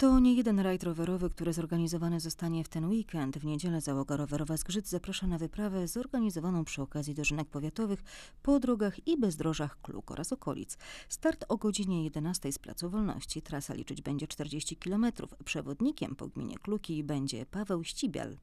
To nie jeden rajd rowerowy, który zorganizowany zostanie w ten weekend. W niedzielę załoga rowerowa Zgrzyt zaprasza na wyprawę zorganizowaną przy okazji dożynek powiatowych po drogach i bezdrożach Kluk oraz okolic. Start o godzinie 11 z Placu Wolności. Trasa liczyć będzie 40 km. Przewodnikiem po gminie Kluki będzie Paweł Ścibial.